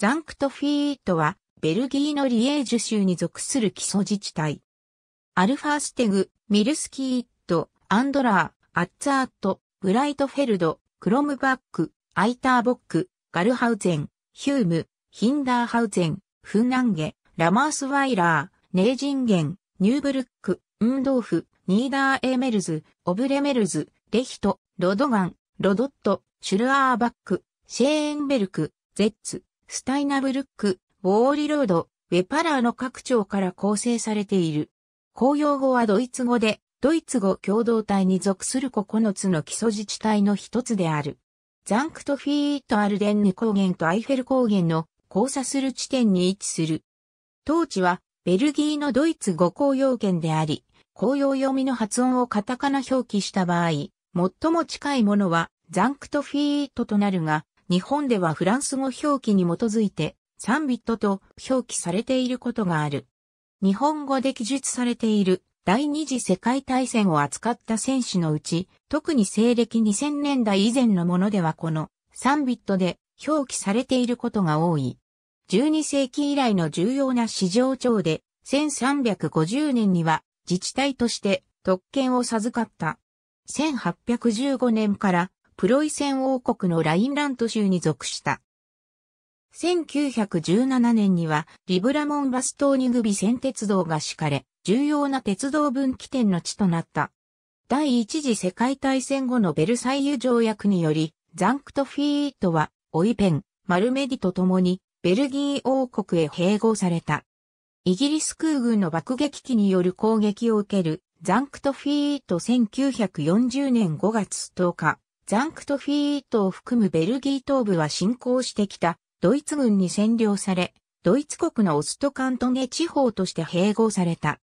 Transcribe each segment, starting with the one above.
ザンクトフィートは、ベルギーのリエージュ州に属する基礎自治体。アルファーステグ、ミルスキーット、アンドラー、アッツアート、ブライトフェルド、クロムバック、アイターボック、ガルハウゼン、ヒューム、ヒンダーハウゼン、フンナンゲ、ラマースワイラー、ネージンゲン、ニューブルック、ウンドーフ、ニーダーエーメルズ、オブレメルズ、レヒト、ロドガン、ロドット、シュルアーバック、シェーンベルク、ゼッツ、スタイナブルック、ウォーリロード、ウェパラーの各町から構成されている。公用語はドイツ語で、ドイツ語共同体に属する9つの基礎自治体の一つである。ザンクトフィートアルデンヌ高原とアイフェル高原の交差する地点に位置する。当地はベルギーのドイツ語公用圏であり、公用読みの発音をカタカナ表記した場合、最も近いものはザンクトフィートとなるが、日本ではフランス語表記に基づいて、3ビットと表記されていることがある。日本語で記述されている第二次世界大戦を扱った戦士のうち、特に西暦2000年代以前のものではこの3ビットで表記されていることが多い。12世紀以来の重要な市場長で、1350年には自治体として特権を授かった。1815年からプロイセン王国のラインラント州に属した。1917年にはリブラモンバストーニグビ線鉄道が敷かれ、重要な鉄道分岐点の地となった。第一次世界大戦後のベルサイユ条約により、ザンクトフィートは、オイペン、マルメディと共に、ベルギー王国へ併合された。イギリス空軍の爆撃機による攻撃を受ける、ザンクトフィート1940年5月10日、ザンクトフィートを含むベルギー東部は侵攻してきたドイツ軍に占領され、ドイツ国のオストカントネ地方として併合された。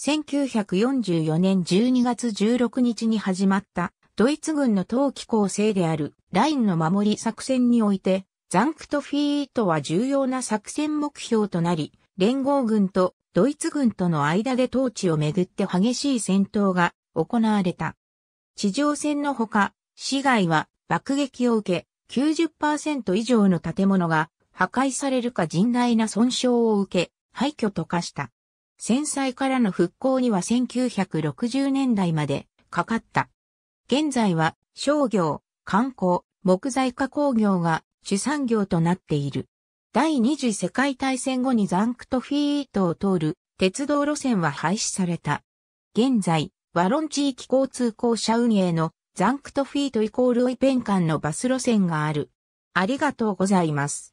1944年12月16日に始まったドイツ軍の冬季構成であるラインの守り作戦において、ザンクトフィートは重要な作戦目標となり、連合軍とドイツ軍との間で統治をめぐって激しい戦闘が行われた。地上戦のほか、市街は爆撃を受け、90%以上の建物が破壊されるか甚大な損傷を受け、廃墟と化した。戦災からの復興には1960年代までかかった。現在は商業、観光、木材加工業が主産業となっている。第二次世界大戦後にザンクトフィートを通る鉄道路線は廃止された。現在、ワロン地域交通公社運営のザンクトフィートイコールオイペン間のバス路線がある。ありがとうございます。